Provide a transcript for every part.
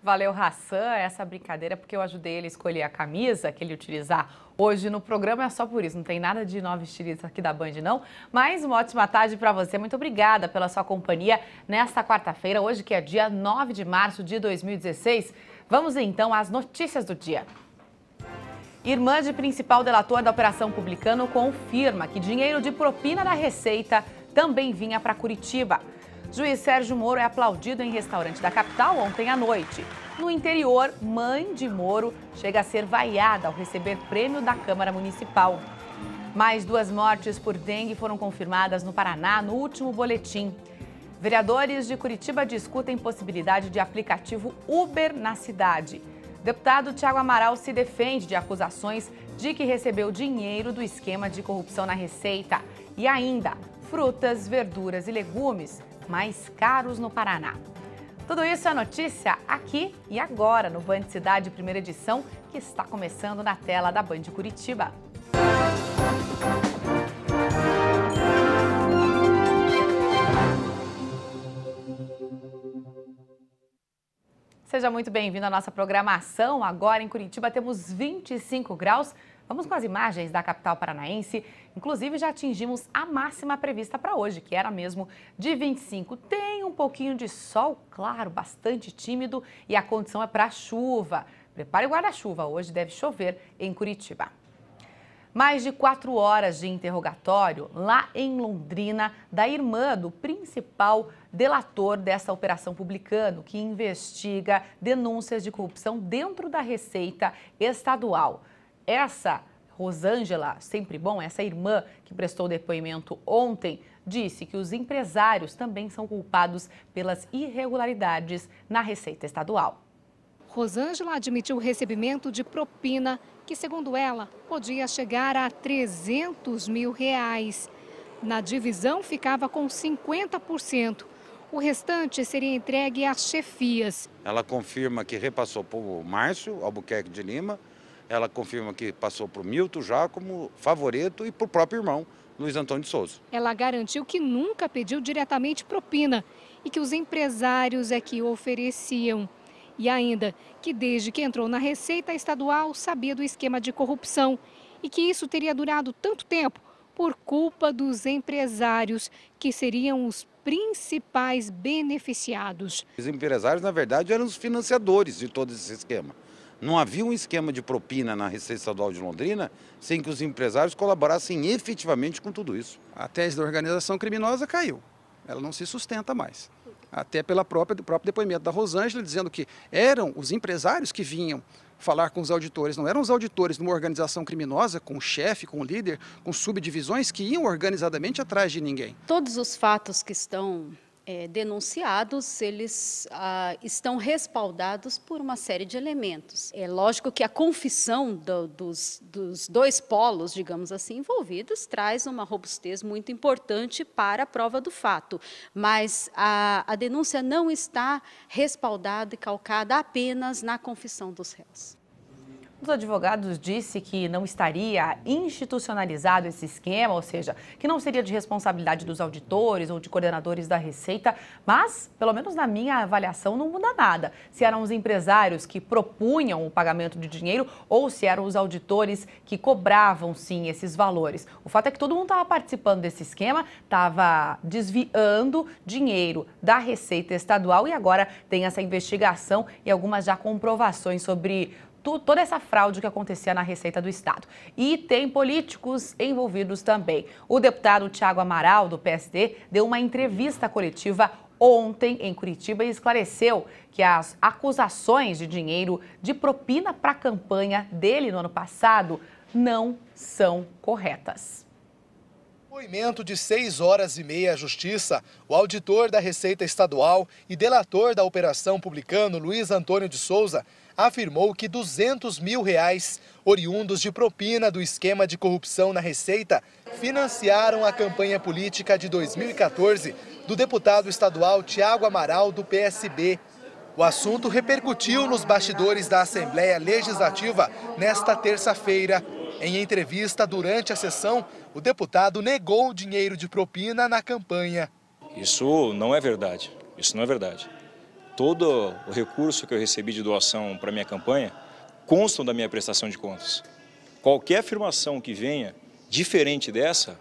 Valeu, Hassan, essa brincadeira, porque eu ajudei ele a escolher a camisa que ele utilizar hoje no programa. É só por isso, não tem nada de nova estilista aqui da Band, não. Mas uma ótima tarde para você. Muito obrigada pela sua companhia nesta quarta-feira, hoje que é dia 9 de março de 2016. Vamos então às notícias do dia. Irmã de principal delator da Operação Publicano confirma que dinheiro de propina da Receita também vinha para Curitiba. Juiz Sérgio Moro é aplaudido em restaurante da capital ontem à noite. No interior, mãe de Moro chega a ser vaiada ao receber prêmio da Câmara Municipal. Mais duas mortes por dengue foram confirmadas no Paraná no último boletim. Vereadores de Curitiba discutem possibilidade de aplicativo Uber na cidade. Deputado Tiago Amaral se defende de acusações de que recebeu dinheiro do esquema de corrupção na Receita. E ainda, frutas, verduras e legumes mais caros no Paraná. Tudo isso é notícia aqui e agora no Band Cidade Primeira Edição, que está começando na tela da Band Curitiba. Seja muito bem-vindo à nossa programação. Agora em Curitiba temos 25 graus. Vamos com as imagens da capital paranaense. Inclusive, já atingimos a máxima prevista para hoje, que era mesmo de 25. Tem um pouquinho de sol, claro, bastante tímido, e a condição é para chuva. Prepare o guarda-chuva, hoje deve chover em Curitiba. Mais de quatro horas de interrogatório lá em Londrina da irmã do principal delator dessa operação publicano, que investiga denúncias de corrupção dentro da Receita Estadual. Essa Rosângela, sempre bom, essa irmã que prestou depoimento ontem, disse que os empresários também são culpados pelas irregularidades na Receita Estadual. Rosângela admitiu o recebimento de propina, que, segundo ela, podia chegar a 300 mil reais. Na divisão ficava com 50%. O restante seria entregue às chefias. Ela confirma que repassou para o Márcio Albuquerque de Lima, ela confirma que passou para o Milton Jacomo, favorito e para o próprio irmão, Luiz Antônio de Souza. Ela garantiu que nunca pediu diretamente propina e que os empresários é que ofereciam. E ainda que desde que entrou na Receita Estadual sabia do esquema de corrupção e que isso teria durado tanto tempo por culpa dos empresários, que seriam os principais beneficiados. Os empresários, na verdade, eram os financiadores de todo esse esquema. Não havia um esquema de propina na Receita Estadual de Londrina sem que os empresários colaborassem efetivamente com tudo isso. A tese da organização criminosa caiu. Ela não se sustenta mais. Até pelo próprio depoimento da Rosângela, dizendo que eram os empresários que vinham falar com os auditores. Não eram os auditores de uma organização criminosa, com o chefe, com o líder, com subdivisões que iam organizadamente atrás de ninguém. Todos os fatos que estão é, denunciados, eles ah, estão respaldados por uma série de elementos. É lógico que a confissão do, dos, dos, dois polos, digamos assim, envolvidos, traz uma robustez muito importante para a prova do fato, mas a, a denúncia não está respaldada e calcada apenas na confissão dos réus. Um dos advogados disse que não estaria institucionalizado esse esquema, ou seja, que não seria de responsabilidade dos auditores ou de coordenadores da Receita, mas, pelo menos na minha avaliação, não muda nada. Se eram os empresários que propunham o pagamento de dinheiro ou se eram os auditores que cobravam, sim, esses valores. O fato é que todo mundo estava participando desse esquema, estava desviando dinheiro da Receita Estadual e agora tem essa investigação e algumas já comprovações sobre toda essa fraude que acontecia na Receita do Estado. E tem políticos envolvidos também. O deputado Tiago Amaral, do PSD, deu uma entrevista coletiva ontem em Curitiba e esclareceu que as acusações de dinheiro de propina para a campanha dele no ano passado não são corretas. Depoimento de seis horas e meia à Justiça, o auditor da Receita Estadual e delator da Operação Publicano, Luiz Antônio de Souza, afirmou que 200 mil reais, oriundos de propina do esquema de corrupção na Receita, financiaram a campanha política de 2014 do deputado estadual Tiago Amaral, do PSB. O assunto repercutiu nos bastidores da Assembleia Legislativa nesta terça-feira. Em entrevista durante a sessão, o deputado negou o dinheiro de propina na campanha. Isso não é verdade. Isso não é verdade todo o recurso que eu recebi de doação para minha campanha constam da minha prestação de contas. Qualquer afirmação que venha diferente dessa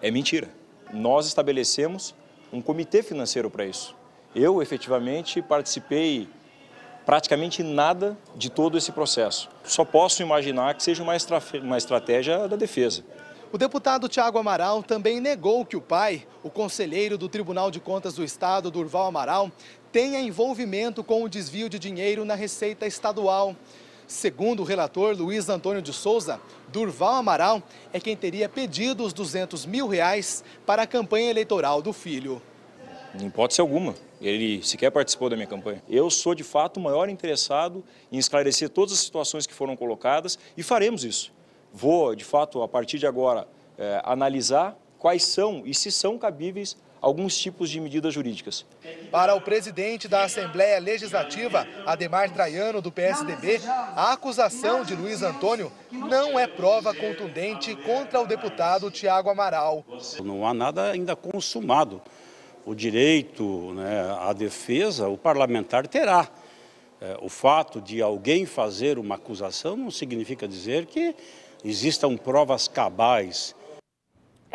é mentira. Nós estabelecemos um comitê financeiro para isso. Eu efetivamente participei praticamente nada de todo esse processo. Só posso imaginar que seja uma, estra uma estratégia da defesa. O deputado Tiago Amaral também negou que o pai, o conselheiro do Tribunal de Contas do Estado, Durval Amaral, tenha envolvimento com o desvio de dinheiro na Receita Estadual. Segundo o relator Luiz Antônio de Souza, Durval Amaral é quem teria pedido os 200 mil reais para a campanha eleitoral do filho. Em hipótese alguma, ele sequer participou da minha campanha. Eu sou, de fato, o maior interessado em esclarecer todas as situações que foram colocadas e faremos isso. Vou, de fato, a partir de agora, é, analisar quais são e se são cabíveis alguns tipos de medidas jurídicas. Para o presidente da Assembleia Legislativa, Ademar Traiano, do PSDB, a acusação de Luiz Antônio não é prova contundente contra o deputado Tiago Amaral. Não há nada ainda consumado. O direito né, à defesa, o parlamentar terá. É, o fato de alguém fazer uma acusação não significa dizer que existam provas cabais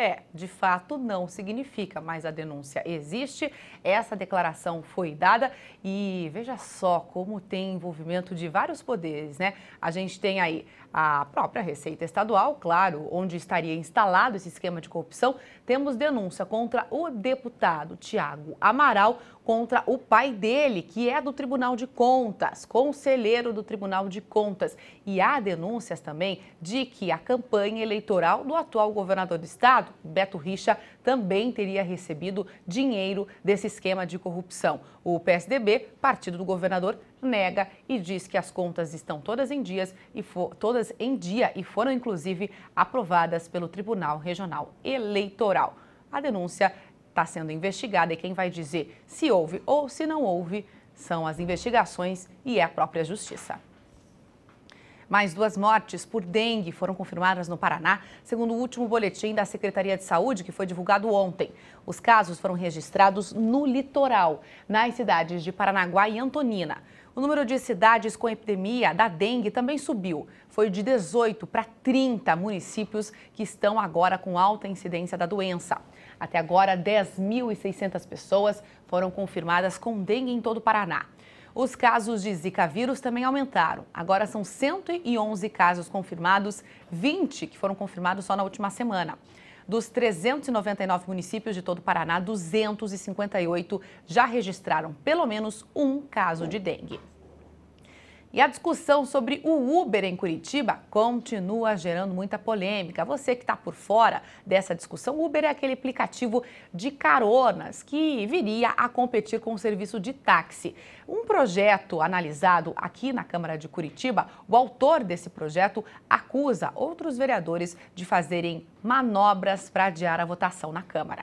é, de fato não significa, mas a denúncia existe. Essa declaração foi dada e veja só como tem envolvimento de vários poderes, né? A gente tem aí a própria Receita Estadual, claro, onde estaria instalado esse esquema de corrupção. Temos denúncia contra o deputado Tiago Amaral, contra o pai dele, que é do Tribunal de Contas, conselheiro do Tribunal de Contas. E há denúncias também de que a campanha eleitoral do atual governador do estado, Beto Richa, também teria recebido dinheiro desse esquema de corrupção. O PSDB, partido do governador, nega e diz que as contas estão todas em dias e todas em dia e foram inclusive aprovadas pelo Tribunal Regional Eleitoral. A denúncia está sendo investigada e quem vai dizer se houve ou se não houve são as investigações e é a própria justiça. Mais duas mortes por dengue foram confirmadas no Paraná, segundo o último boletim da Secretaria de Saúde, que foi divulgado ontem. Os casos foram registrados no litoral, nas cidades de Paranaguá e Antonina. O número de cidades com epidemia da dengue também subiu. Foi de 18 para 30 municípios que estão agora com alta incidência da doença. Até agora, 10.600 pessoas foram confirmadas com dengue em todo o Paraná. Os casos de Zika vírus também aumentaram. Agora são 111 casos confirmados, 20 que foram confirmados só na última semana. Dos 399 municípios de todo o Paraná, 258 já registraram pelo menos um caso de dengue. E a discussão sobre o Uber em Curitiba continua gerando muita polêmica. Você que está por fora dessa discussão, o Uber é aquele aplicativo de caronas que viria a competir com o serviço de táxi. Um projeto analisado aqui na Câmara de Curitiba, o autor desse projeto acusa outros vereadores de fazerem manobras para adiar a votação na Câmara.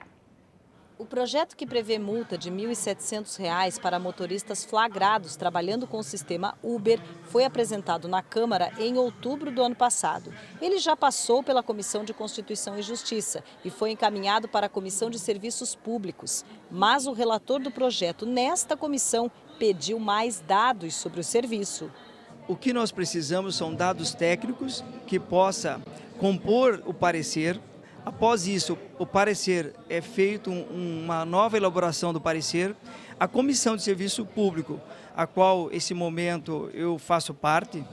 O projeto que prevê multa de R$ 1.700 para motoristas flagrados trabalhando com o sistema Uber foi apresentado na Câmara em outubro do ano passado. Ele já passou pela Comissão de Constituição e Justiça e foi encaminhado para a Comissão de Serviços Públicos. Mas o relator do projeto nesta comissão pediu mais dados sobre o serviço. O que nós precisamos são dados técnicos que possa compor o parecer Após isso, o parecer é feito uma nova elaboração do parecer. A Comissão de Serviço Público, a qual esse momento eu faço parte,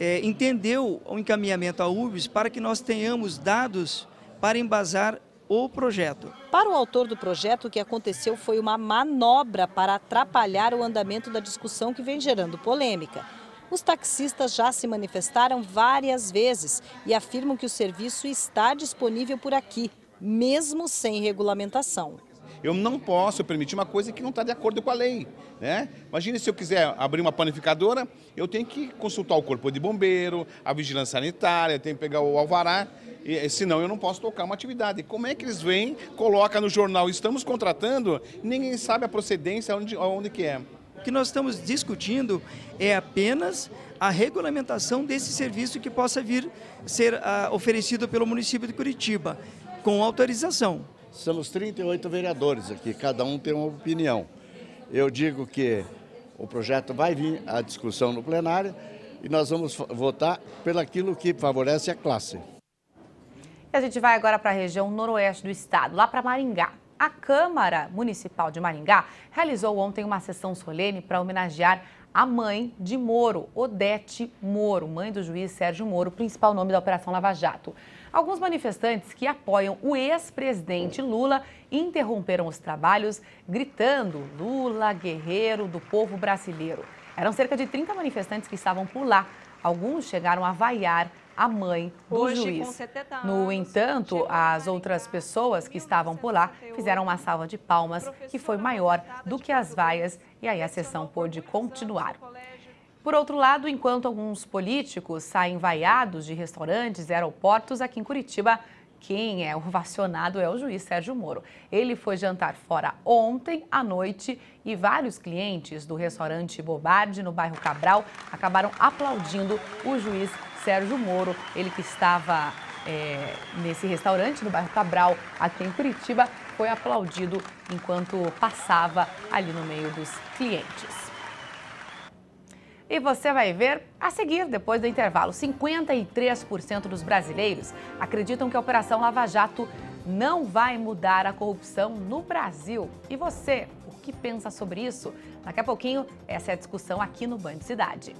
é, entendeu o encaminhamento à UBS para que nós tenhamos dados para embasar o projeto. Para o autor do projeto, o que aconteceu foi uma manobra para atrapalhar o andamento da discussão que vem gerando polêmica. Os taxistas já se manifestaram várias vezes e afirmam que o serviço está disponível por aqui, mesmo sem regulamentação. Eu não posso permitir uma coisa que não está de acordo com a lei. Né? Imagine se eu quiser abrir uma panificadora, eu tenho que consultar o corpo de bombeiro, a vigilância sanitária, eu tenho que pegar o alvará, e, senão eu não posso tocar uma atividade. Como é que eles vêm, colocam no jornal, estamos contratando, ninguém sabe a procedência, onde, onde que é. O que nós estamos discutindo é apenas a regulamentação desse serviço que possa vir ser uh, oferecido pelo município de Curitiba, com autorização. Somos 38 vereadores aqui, cada um tem uma opinião. Eu digo que o projeto vai vir à discussão no plenário e nós vamos votar pelaquilo que favorece a classe. E a gente vai agora para a região noroeste do estado, lá para Maringá. A Câmara Municipal de Maringá realizou ontem uma sessão solene para homenagear a mãe de Moro, Odete Moro, mãe do juiz Sérgio Moro, principal nome da Operação Lava Jato. Alguns manifestantes que apoiam o ex-presidente Lula interromperam os trabalhos gritando Lula, guerreiro do povo brasileiro. Eram cerca de 30 manifestantes que estavam por lá. Alguns chegaram a vaiar a mãe do Hoje, juiz. Anos, no entanto, as outras pessoas que estavam por lá fizeram uma salva de palmas que foi maior do que as vaias e aí a sessão pôde continuar. Por outro lado, enquanto alguns políticos saem vaiados de restaurantes e aeroportos, aqui em Curitiba, quem é ovacionado é o juiz Sérgio Moro. Ele foi jantar fora ontem à noite e vários clientes do restaurante Bobardi, no bairro Cabral, acabaram aplaudindo o juiz Sérgio Moro. Ele que estava é, nesse restaurante no bairro Cabral, aqui em Curitiba, foi aplaudido enquanto passava ali no meio dos clientes. E você vai ver a seguir, depois do intervalo. 53% dos brasileiros acreditam que a Operação Lava Jato não vai mudar a corrupção no Brasil. E você, o que pensa sobre isso? Daqui a pouquinho, essa é a discussão aqui no Band Cidade.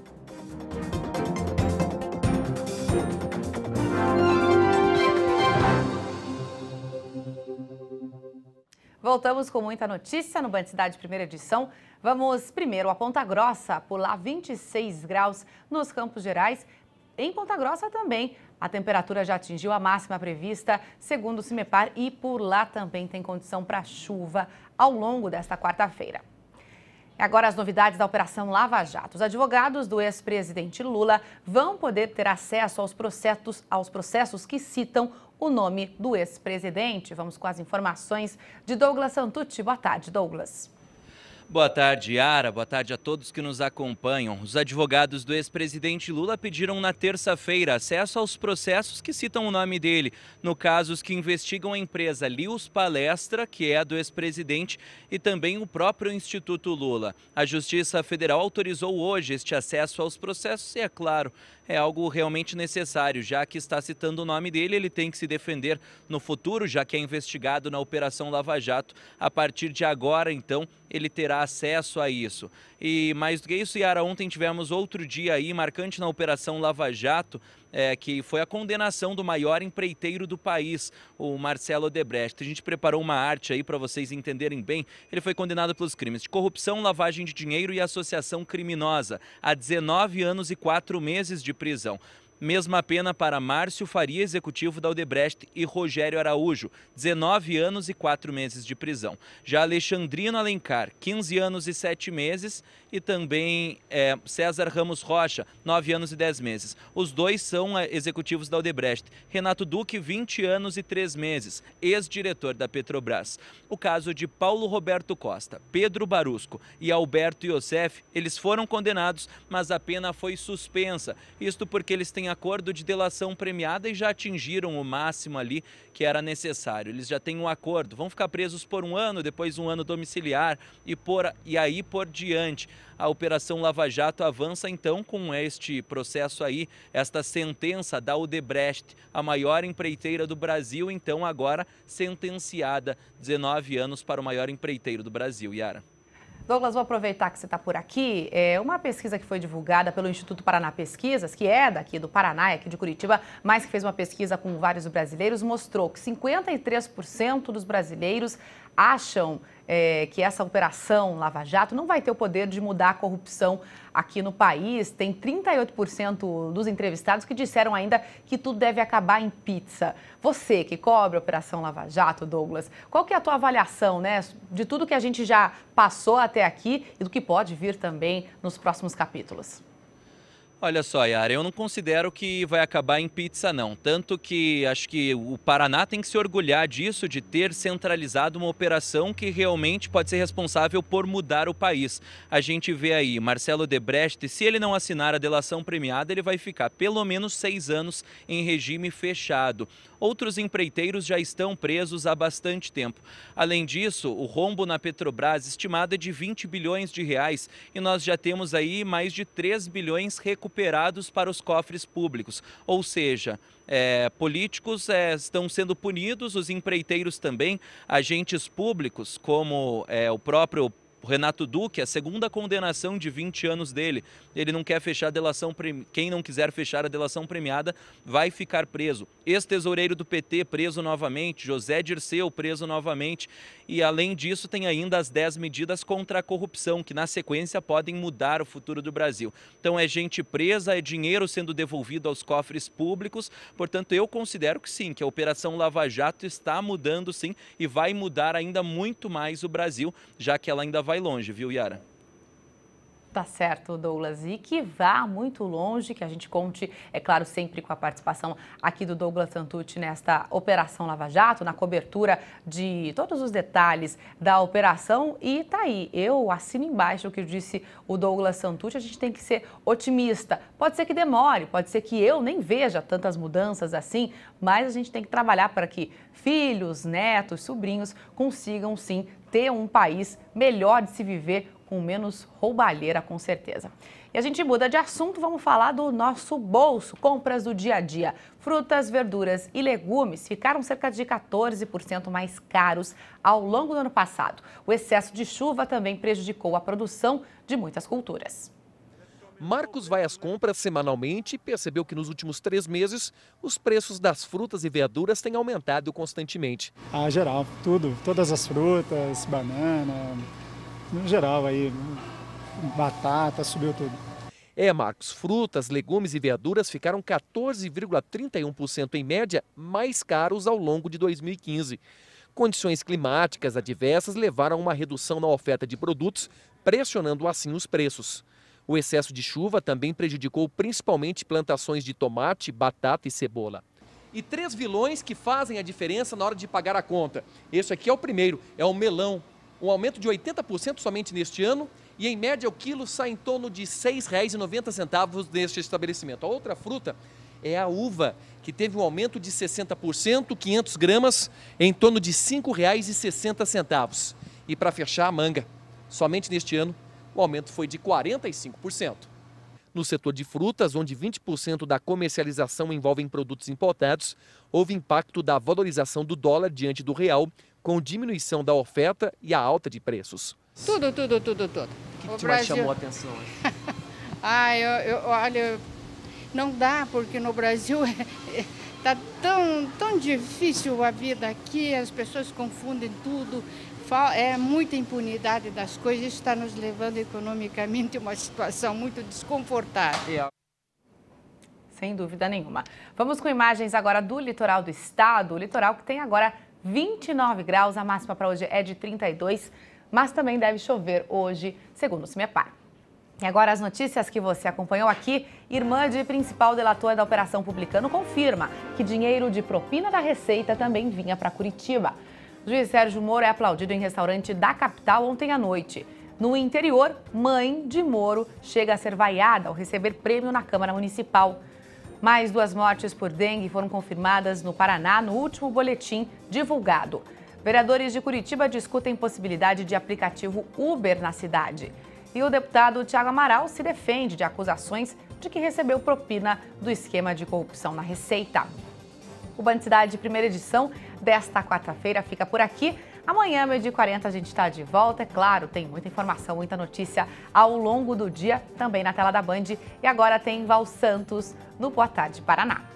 Voltamos com muita notícia no Band Cidade Primeira Edição. Vamos primeiro a Ponta Grossa, pular 26 graus nos Campos Gerais. Em Ponta Grossa também, a temperatura já atingiu a máxima prevista, segundo o CIMEPAR, e por lá também tem condição para chuva ao longo desta quarta-feira. Agora as novidades da Operação Lava Jato. Os advogados do ex-presidente Lula vão poder ter acesso aos processos, aos processos que citam o nome do ex-presidente. Vamos com as informações de Douglas Santucci. Boa tarde, Douglas. Boa tarde, Ara. Boa tarde a todos que nos acompanham. Os advogados do ex-presidente Lula pediram na terça-feira acesso aos processos que citam o nome dele, no caso os que investigam a empresa Lius Palestra, que é a do ex-presidente, e também o próprio Instituto Lula. A Justiça Federal autorizou hoje este acesso aos processos e, é claro, é algo realmente necessário, já que está citando o nome dele, ele tem que se defender no futuro, já que é investigado na Operação Lava Jato. A partir de agora, então, ele terá terá acesso a isso. E mais do que isso, Yara, ontem tivemos outro dia aí marcante na Operação Lava Jato, é, que foi a condenação do maior empreiteiro do país, o Marcelo Odebrecht. A gente preparou uma arte aí para vocês entenderem bem. Ele foi condenado pelos crimes de corrupção, lavagem de dinheiro e associação criminosa a 19 anos e 4 meses de prisão. Mesma pena para Márcio Faria, executivo da Odebrecht, e Rogério Araújo, 19 anos e 4 meses de prisão. Já Alexandrino Alencar, 15 anos e 7 meses, e também é, César Ramos Rocha, 9 anos e 10 meses. Os dois são é, executivos da Odebrecht. Renato Duque, 20 anos e 3 meses, ex-diretor da Petrobras. O caso de Paulo Roberto Costa, Pedro Barusco e Alberto Iosef, eles foram condenados, mas a pena foi suspensa. Isto porque eles têm em acordo de delação premiada e já atingiram o máximo ali que era necessário. Eles já têm um acordo, vão ficar presos por um ano, depois um ano domiciliar e, por, e aí por diante. A Operação Lava Jato avança então com este processo aí, esta sentença da Odebrecht, a maior empreiteira do Brasil, então agora sentenciada 19 anos para o maior empreiteiro do Brasil, Yara. Douglas, vou aproveitar que você está por aqui. É uma pesquisa que foi divulgada pelo Instituto Paraná Pesquisas, que é daqui do Paraná, é aqui de Curitiba, mas que fez uma pesquisa com vários brasileiros, mostrou que 53% dos brasileiros acham é, que essa operação Lava Jato não vai ter o poder de mudar a corrupção aqui no país. Tem 38% dos entrevistados que disseram ainda que tudo deve acabar em pizza. Você que cobre a Operação Lava Jato, Douglas, qual que é a tua avaliação né, de tudo que a gente já passou até aqui e do que pode vir também nos próximos capítulos? Olha só, Yara, eu não considero que vai acabar em pizza, não. Tanto que acho que o Paraná tem que se orgulhar disso, de ter centralizado uma operação que realmente pode ser responsável por mudar o país. A gente vê aí Marcelo Debrecht, se ele não assinar a delação premiada, ele vai ficar pelo menos seis anos em regime fechado outros empreiteiros já estão presos há bastante tempo. Além disso, o rombo na Petrobras estimado é de 20 bilhões de reais e nós já temos aí mais de 3 bilhões recuperados para os cofres públicos. Ou seja, é, políticos é, estão sendo punidos, os empreiteiros também, agentes públicos, como é, o próprio Renato Duque, a segunda condenação de 20 anos dele. Ele não quer fechar a delação premiada. Quem não quiser fechar a delação premiada vai ficar preso. Ex-tesoureiro do PT preso novamente, José Dirceu preso novamente. E além disso, tem ainda as 10 medidas contra a corrupção, que na sequência podem mudar o futuro do Brasil. Então é gente presa, é dinheiro sendo devolvido aos cofres públicos. Portanto, eu considero que sim, que a Operação Lava Jato está mudando sim e vai mudar ainda muito mais o Brasil, já que ela ainda vai vai longe, viu, Yara? Tá certo, Douglas. E que vá muito longe, que a gente conte, é claro, sempre com a participação aqui do Douglas Santucci nesta Operação Lava Jato, na cobertura de todos os detalhes da operação. E tá aí, eu assino embaixo o que disse o Douglas Santucci. A gente tem que ser otimista. Pode ser que demore, pode ser que eu nem veja tantas mudanças assim, mas a gente tem que trabalhar para que filhos, netos, sobrinhos consigam sim ter um país melhor de se viver com menos roubalheira, com certeza. E a gente muda de assunto, vamos falar do nosso bolso. Compras do dia a dia. Frutas, verduras e legumes ficaram cerca de 14% mais caros ao longo do ano passado. O excesso de chuva também prejudicou a produção de muitas culturas. Marcos vai às compras semanalmente e percebeu que nos últimos três meses os preços das frutas e verduras têm aumentado constantemente. Ah, geral, tudo, todas as frutas, banana, no geral aí, batata, subiu tudo. É, Marcos, frutas, legumes e verduras ficaram 14,31% em média mais caros ao longo de 2015. Condições climáticas adversas levaram a uma redução na oferta de produtos, pressionando assim os preços. O excesso de chuva também prejudicou principalmente plantações de tomate, batata e cebola e três vilões que fazem a diferença na hora de pagar a conta. Esse aqui é o primeiro, é o melão um aumento de 80% somente neste ano e em média o quilo sai em torno de R$ 6,90 neste estabelecimento. A outra fruta é a uva, que teve um aumento de 60%, 500 gramas, em torno de R$ 5,60. E para fechar, a manga. Somente neste ano, o aumento foi de 45%. No setor de frutas, onde 20% da comercialização envolvem produtos importados, houve impacto da valorização do dólar diante do real, com diminuição da oferta e a alta de preços. Tudo, tudo, tudo, tudo. O que, o Brasil... mais chamou a atenção? ah, eu, eu, olha, não dá, porque no Brasil está é, tão, tão difícil a vida aqui, as pessoas confundem tudo, é muita impunidade das coisas, isso está nos levando economicamente a uma situação muito desconfortável. É. Sem dúvida nenhuma. Vamos com imagens agora do litoral do estado, o litoral que tem agora 29 graus. A máxima para hoje é de 32, mas também deve chover hoje, segundo o CIMEPAR. E agora as notícias que você acompanhou aqui. Irmã de principal delator da Operação Publicano confirma que dinheiro de propina da Receita também vinha para Curitiba. juiz Sérgio Moro é aplaudido em restaurante da capital ontem à noite. No interior, mãe de Moro chega a ser vaiada ao receber prêmio na Câmara Municipal. Mais duas mortes por dengue foram confirmadas no Paraná no último boletim divulgado. Vereadores de Curitiba discutem possibilidade de aplicativo Uber na cidade. E o deputado Tiago Amaral se defende de acusações de que recebeu propina do esquema de corrupção na Receita. O Banco Cidade, primeira edição desta quarta-feira, fica por aqui. Amanhã, meio-dia 40, a gente está de volta. É claro, tem muita informação, muita notícia ao longo do dia, também na tela da Band. E agora tem Val Santos no Boa Tarde Paraná.